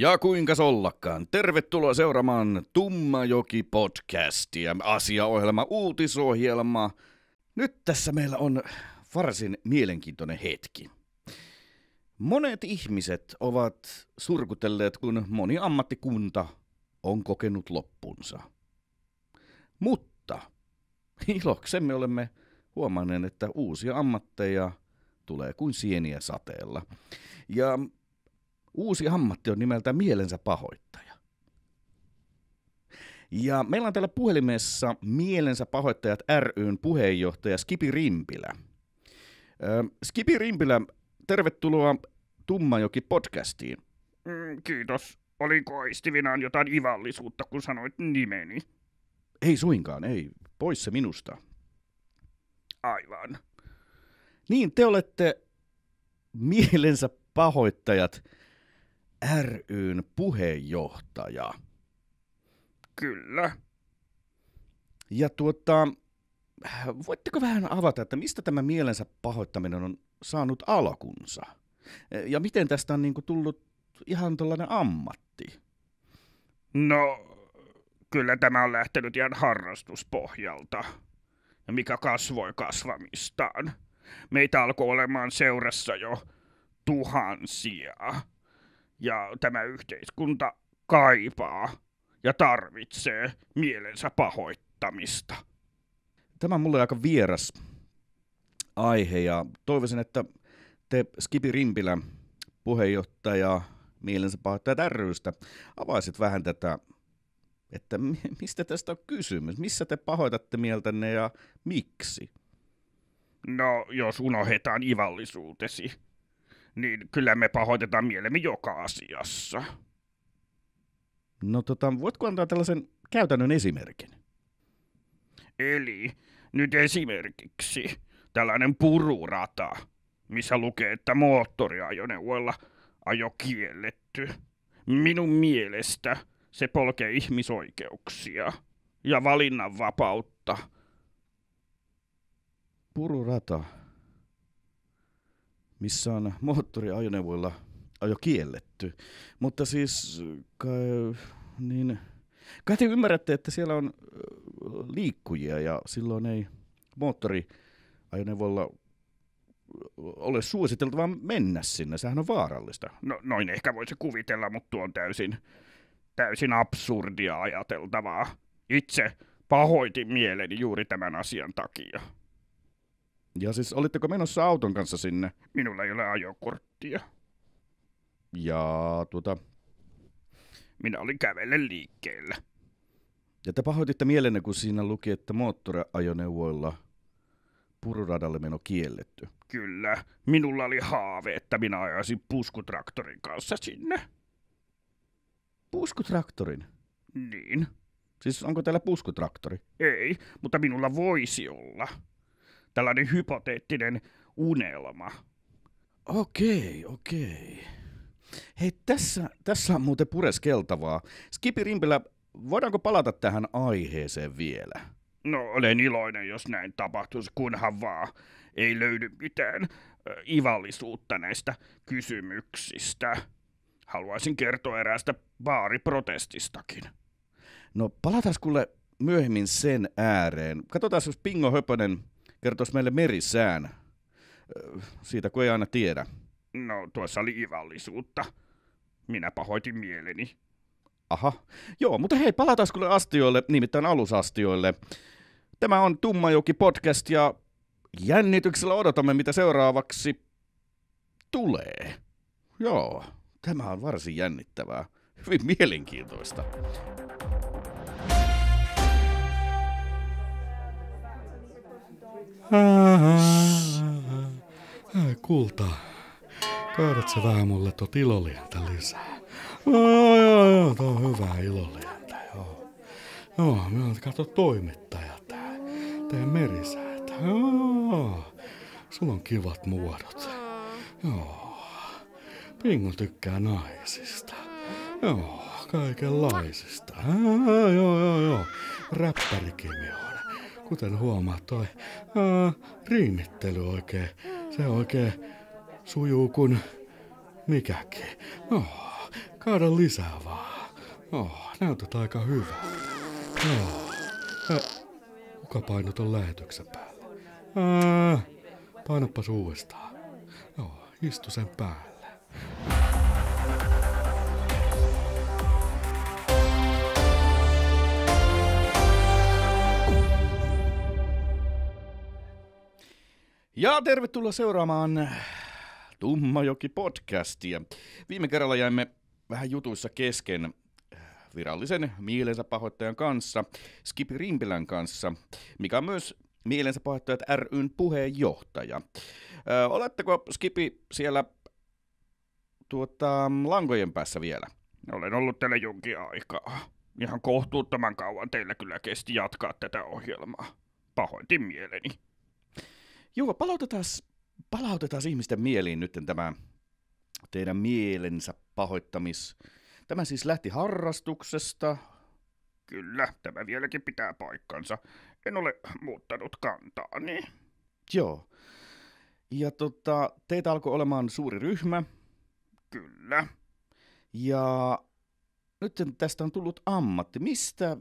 Ja kuinka ollakaan, tervetuloa seuraamaan Tummajoki-podcastia, asiaohjelma, uutisohjelma. Nyt tässä meillä on varsin mielenkiintoinen hetki. Monet ihmiset ovat surkutelleet, kun moni ammattikunta on kokenut loppunsa. Mutta iloksemme olemme huomanneet, että uusia ammatteja tulee kuin sieniä sateella. Ja Uusi ammatti on nimeltä mielensä pahoittaja. Ja meillä on täällä puhelimessa Mielensä pahoittajat ryn puheenjohtaja Skipi Rimpilä. Skipi Rimpilä, tervetuloa Tummajoki podcastiin. Mm, kiitos. Oliko aistivinaan jotain ivallisuutta, kun sanoit nimeni? Ei suinkaan, ei. Pois se minusta. Aivan. Niin, te olette mielensä pahoittajat – ryn puheenjohtaja. Kyllä. Ja tuota, voitteko vähän avata, että mistä tämä mielensä pahoittaminen on saanut alkunsa? Ja miten tästä on niin kuin tullut ihan tällainen ammatti? No, kyllä tämä on lähtenyt ihan harrastuspohjalta, mikä kasvoi kasvamistaan. Meitä alkoi olemaan seurassa jo tuhansia ja tämä yhteiskunta kaipaa ja tarvitsee mielensä pahoittamista. Tämä on mulle aika vieras aihe ja toivoisin, että te Skipi Rimpilä, puheenjohtaja Mielensä pahoittaja rystä, avaisit vähän tätä, että mistä tästä on kysymys, missä te pahoitatte mieltänne ja miksi? No, jos unohdetaan ivallisuutesi, niin kyllä me pahoitetaan mielemme joka asiassa. No tota, voitko antaa tällaisen käytännön esimerkin? Eli nyt esimerkiksi tällainen pururata, missä lukee, että moottoriajoneuvoilla ajo kielletty. Minun mielestä se polkee ihmisoikeuksia ja valinnanvapautta. Pururata missä on moottoriajoneuvoilla ajo kielletty. Mutta siis kai, niin, kai te ymmärrätte, että siellä on liikkujia ja silloin ei moottoriajoneuvoilla ole suositeltavaa mennä sinne, sehän on vaarallista. No, noin ehkä voisi kuvitella, mutta tuo on täysin, täysin absurdia ajateltavaa. Itse pahoitin mieleni juuri tämän asian takia. Ja siis olitteko menossa auton kanssa sinne? Minulla ei ole ajokorttia. Ja tuota... Minä olin kävellen liikkeellä. Ja te pahoititte mielenne, kun siinä luki, että moottoriajoneuvoilla pururadalle meno kielletty. Kyllä, minulla oli haave, että minä ajaisin puskutraktorin kanssa sinne. Puskutraktorin? Niin. Siis onko täällä puskutraktori? Ei, mutta minulla voisi olla tällainen hypoteettinen unelma. Okei, okei. Hei, tässä, tässä on muuten pureskeltavaa. Skipi Rimpilä, voidaanko palata tähän aiheeseen vielä? No, olen iloinen, jos näin tapahtuisi, kunhan vaan ei löydy mitään äh, ivallisuutta näistä kysymyksistä. Haluaisin kertoa eräästä baariprotestistakin. No, palataan kuule myöhemmin sen ääreen. Katsotaan, jos Pingo Höpönen kertoisi meille merisään. Siitä kun ei aina tiedä. No, tuossa oli ivallisuutta. Minä pahoitin mieleni. Aha. Joo, mutta hei, palataan kyllä astioille, nimittäin alusastioille. Tämä on Tummajoki podcast ja jännityksellä odotamme, mitä seuraavaksi tulee. Joo, tämä on varsin jännittävää. Hyvin mielenkiintoista. Kulta, kaadat sä vähän mulle tot ilolientä lisää. Joo, joo, joo, tää on hyvää ilolientä, joo. Joo, me oon kato toimittaja tää, tää merisäätä. Joo, sulla on kivat muodot. Joo, Pingu tykkää naisista. Joo, kaikenlaisista. Joo, joo, joo, joo. Räppärikimio kuten huomaat, toi ää, rinnittely oikein, se oikein sujuu kun mikäkin. No, kaada lisää vaan. No, näytät aika hyvä. No, ää, kuka painoi ton lähetyksen päälle? Ää, painappas uudestaan. No, istu sen päälle. Ja tervetuloa seuraamaan Tummajoki-podcastia. Viime kerralla jäimme vähän jutuissa kesken äh, virallisen mielensä pahoittajan kanssa, Skip Rimpilän kanssa, mikä on myös Mielensä pahoittajat ryn puheenjohtaja. Ö, äh, oletteko, Skipi, siellä tuota, langojen päässä vielä? Olen ollut täällä jonkin aikaa. Ihan kohtuuttoman kauan teillä kyllä kesti jatkaa tätä ohjelmaa. Pahoitin mieleni. Joo, palautetaan, palautetaan ihmisten mieliin nyt tämä teidän mielensä pahoittamis. Tämä siis lähti harrastuksesta. Kyllä, tämä vieläkin pitää paikkansa. En ole muuttanut kantaani. Joo. Ja tota, teitä alkoi olemaan suuri ryhmä. Kyllä. Ja nyt tästä on tullut ammatti. Mistä,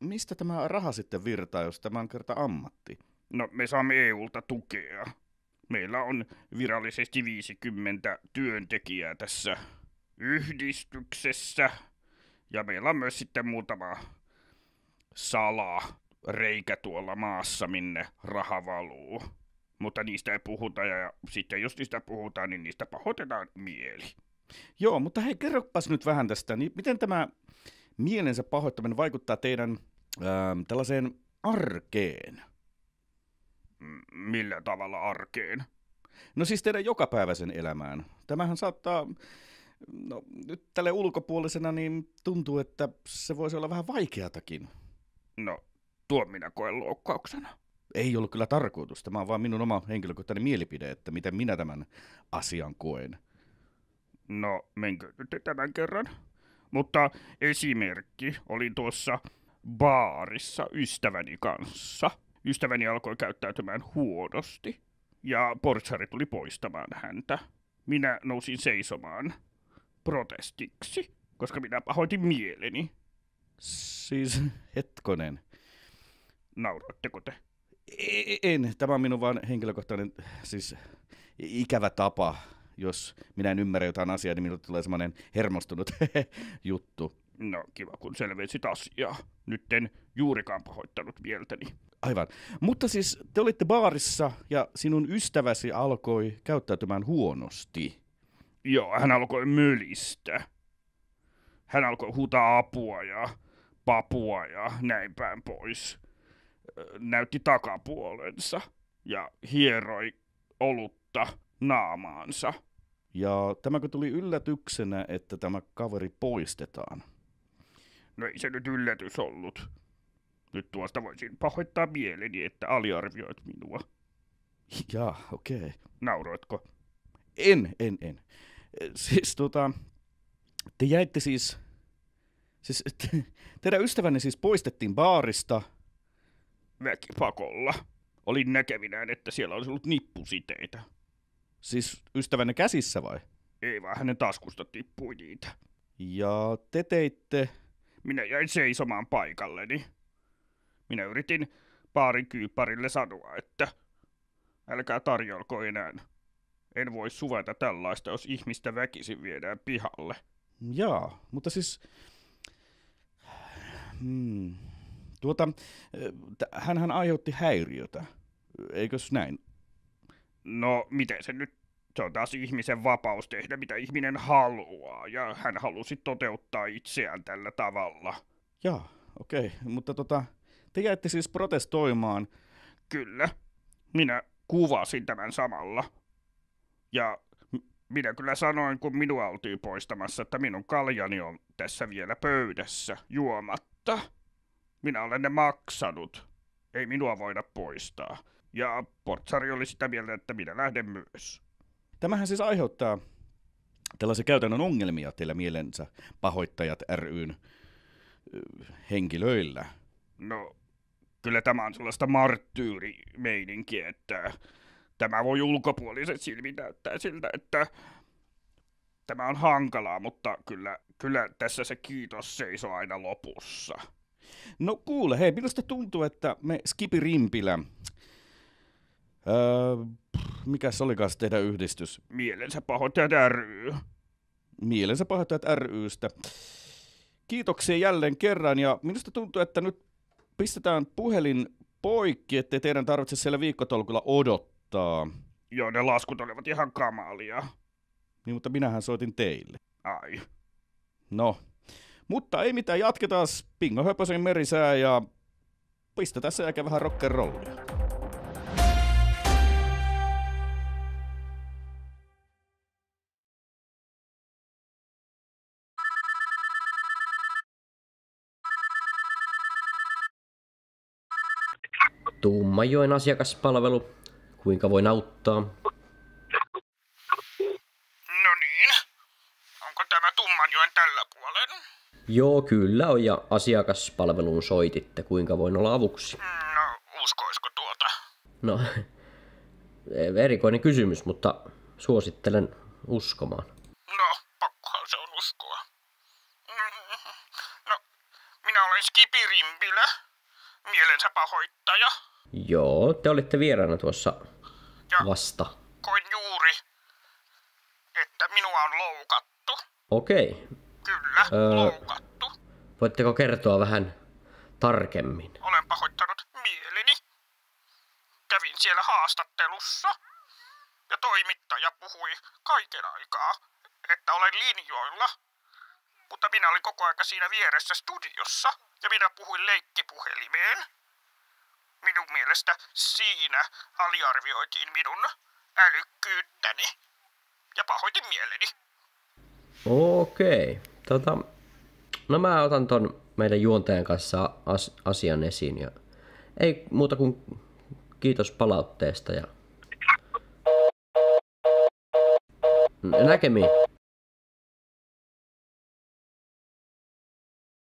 mistä tämä raha sitten virtaa, jos tämä on kerta ammatti? No me saamme EUlta tukea. Meillä on virallisesti 50 työntekijää tässä yhdistyksessä. Ja meillä on myös sitten muutama sala reikä tuolla maassa, minne raha valuu. Mutta niistä ei puhuta ja sitten jos niistä puhutaan, niin niistä pahoitetaan mieli. Joo, mutta hei, kerropas nyt vähän tästä. Niin miten tämä mielensä pahoittaminen vaikuttaa teidän ää, ähm, tällaiseen arkeen? Millä tavalla arkeen? No siis teidän jokapäiväisen elämään. Tämähän saattaa, no nyt tälle ulkopuolisena niin tuntuu, että se voisi olla vähän vaikeatakin. No, tuo minä koen loukkauksena. Ei ollut kyllä tarkoitus. Tämä on vaan minun oma henkilökohtainen mielipide, että miten minä tämän asian koen. No, menkö nyt tämän kerran? Mutta esimerkki oli tuossa baarissa ystäväni kanssa – Ystäväni alkoi käyttäytymään huonosti, ja portsari tuli poistamaan häntä. Minä nousin seisomaan protestiksi, koska minä pahoitin mieleni. Siis hetkonen. Nauroitteko te? E-, e-, en, tämä on minun vain henkilökohtainen, siis ikävä tapa. Jos minä en ymmärrä jotain asiaa, niin minulle tulee semmoinen hermostunut juttu. No kiva, kun selvisit asiaa. Nyt en juurikaan pahoittanut mieltäni. Aivan. Mutta siis te olitte baarissa ja sinun ystäväsi alkoi käyttäytymään huonosti. Joo, hän alkoi mylistä. Hän alkoi huutaa apua ja papua ja näin päin pois. Näytti takapuolensa ja hieroi olutta naamaansa. Ja tämäkö tuli yllätyksenä, että tämä kaveri poistetaan? No ei se nyt yllätys ollut. Nyt tuosta voisin pahoittaa mieleni, että aliarvioit minua. Jaa, okei. Okay. Nauroitko? En, en, en. Siis tota, te jäitte siis, siis te, teidän ystävänne siis poistettiin baarista. Väkipakolla. Olin näkevinään, että siellä olisi ollut nippusiteitä. Siis ystävänne käsissä vai? Ei vaan hänen taskusta tippui niitä. Ja te teitte minä jäin seisomaan paikalleni. Minä yritin paarin kyyparille sanoa, että älkää tarjolko enää. En voi suvata tällaista, jos ihmistä väkisin viedään pihalle. Jaa, mutta siis... Hmm. Tuota, hänhän aiheutti häiriötä, eikös näin? No, miten se nyt se on taas ihmisen vapaus tehdä mitä ihminen haluaa, ja hän halusi toteuttaa itseään tällä tavalla. Joo, okei, okay. mutta tota, te jäitte siis protestoimaan. Kyllä, minä kuvasin tämän samalla. Ja minä kyllä sanoin, kun minua oltiin poistamassa, että minun kaljani on tässä vielä pöydässä juomatta. Minä olen ne maksanut. Ei minua voida poistaa. Ja portsari oli sitä mieltä, että minä lähden myös. Tämähän siis aiheuttaa tällaisia käytännön ongelmia teillä mielensä pahoittajat ryn äh, henkilöillä. No, kyllä tämä on sellaista marttyyrimeininkiä, että tämä voi ulkopuoliset silmin näyttää siltä, että tämä on hankalaa, mutta kyllä, kyllä tässä se kiitos seisoo aina lopussa. No kuule, hei, minusta tuntuu, että me Skipi Rimpilä öö, mikä se kanssa tehdä yhdistys? Mielensä pahoittajat ry. Mielensä pahoittajat rystä. Kiitoksia jälleen kerran ja minusta tuntuu, että nyt pistetään puhelin poikki, ettei teidän tarvitse siellä viikkotolkulla odottaa. Joo, ne laskut olivat ihan kamalia. Niin, mutta minähän soitin teille. Ai. No, mutta ei mitään, jatketaan Pingo Höpösen merisää ja pistetään se vähän rock'n'rollia. Tuumajoen asiakaspalvelu. Kuinka voin auttaa? No niin. Onko tämä Tuumajoen tällä puolen? Joo, kyllä on. Ja asiakaspalveluun soititte. Kuinka voin olla avuksi? No, uskoisko tuota? No, erikoinen kysymys, mutta suosittelen uskomaan. No, pakkohan se on uskoa. Mm-hmm. No, minä olen Skipi Rimpilä, mielensä pahoittaja. Joo, te olitte vieraana tuossa ja vasta. koin juuri, että minua on loukattu. Okei. Okay. Kyllä, öö, loukattu. Voitteko kertoa vähän tarkemmin? Olen pahoittanut mieleni. Kävin siellä haastattelussa ja toimittaja puhui kaiken aikaa, että olen linjoilla. Mutta minä olin koko aika siinä vieressä studiossa ja minä puhuin leikkipuhelimeen. Minun mielestä siinä aliarvioitiin minun älykkyyttäni ja pahoitin mieleni. Okei. Tota, no mä otan ton meidän juontajan kanssa as- asian esiin ja ei muuta kuin kiitos palautteesta ja näkemiin.